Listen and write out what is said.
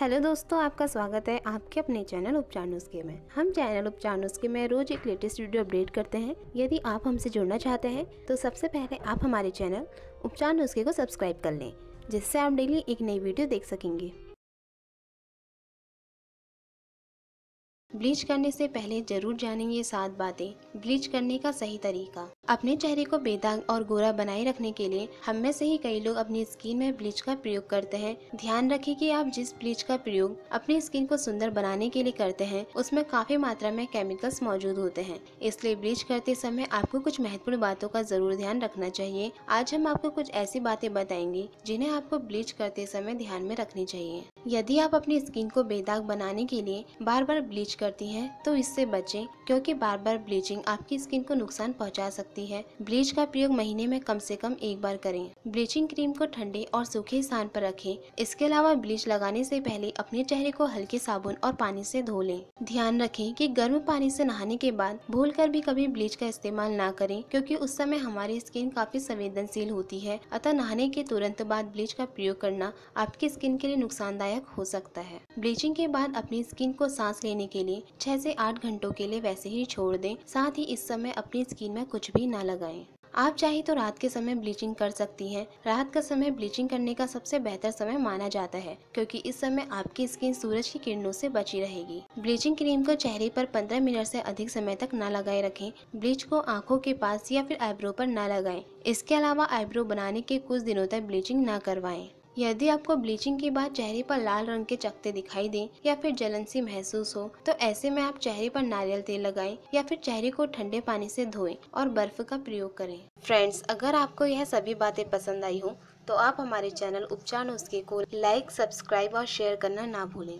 hello दोस्तों आपका स्वागत है आपके अपने चैनल उपचार नुस्खे में हम चैनल उपचार नुस्खे में रोज एक लेटेस्ट वीडियो अपडेट करते हैं यदि आप हमसे जुड़ना चाहते हैं तो सबसे पहले आप हमारे चैनल उपचार नुस्खे को सब्सक्राइब कर लें जिससे आप डेली एक नई वीडियो देख सकेंगे ब्लीच करने से पहले जरूर जानेंगे सात बातें ब्लीच करने का सही तरीका अपने चेहरे को बेदाग और गोरा बनाए रखने के लिए हम में से ही कई लोग अपनी स्किन में ब्लीच का प्रयोग करते हैं ध्यान रखें कि आप जिस ब्लीच का प्रयोग अपनी स्किन को सुंदर बनाने के लिए करते हैं उसमें काफी मात्रा में केमिकल्स मौजूद होते हैं इसलिए ब्लीच करते समय आपको कुछ महत्वपूर्ण बातों का जरूर ध्यान रखना चाहिए आज हम आपको कुछ ऐसी बातें बताएंगे जिन्हें आपको ब्लीच करते समय ध्यान में रखनी चाहिए यदि आप अपनी स्किन को बेदाग बनाने के लिए बार बार ब्लीच करती है तो इससे बचे क्योंकि बार बार ब्लीचिंग आपकी स्किन को नुकसान पहुँचा सकती सकती है ब्लीच का प्रयोग महीने में कम से कम एक बार करें ब्लीचिंग क्रीम को ठंडे और सूखे स्थान पर रखें इसके अलावा ब्लीच लगाने से पहले अपने चेहरे को हल्के साबुन और पानी से धो लें ध्यान रखें कि गर्म पानी से नहाने के बाद भूल कर भी कभी ब्लीच का इस्तेमाल न करें क्योंकि उस समय हमारी स्किन काफी संवेदनशील होती है अतः नहाने के तुरंत बाद ब्लीच का प्रयोग करना आपकी स्किन के लिए नुकसानदायक हो सकता है ब्लीचिंग के बाद अपनी स्किन को सांस लेने के लिए छह से आठ घंटों के लिए वैसे ही छोड़ दें साथ ही इस समय अपनी स्किन में कुछ भी ना लगाएं आप चाहे तो रात के समय ब्लीचिंग कर सकती हैं रात का समय ब्लीचिंग करने का सबसे बेहतर समय माना जाता है क्योंकि इस समय आपकी स्किन सूरज की किरणों से बची रहेगी ब्लीचिंग क्रीम को चेहरे पर 15 मिनट से अधिक समय तक ना लगाए रखें ब्लीच को आंखों के पास या फिर आईब्रो पर ना लगाएं इसके अलावा आईब्रो बनाने के कुछ दिनों तक ब्लीचिंग न करवाएं यदि आपको ब्लीचिंग के बाद चेहरे पर लाल रंग के चकते दिखाई दें या फिर जलन सी महसूस हो तो ऐसे में आप चेहरे पर नारियल तेल लगाएं या फिर चेहरे को ठंडे पानी से धोएं और बर्फ का प्रयोग करें फ्रेंड्स अगर आपको यह सभी बातें पसंद आई हो तो आप हमारे चैनल उपचार नुस्खे को लाइक सब्सक्राइब और शेयर करना ना भूलें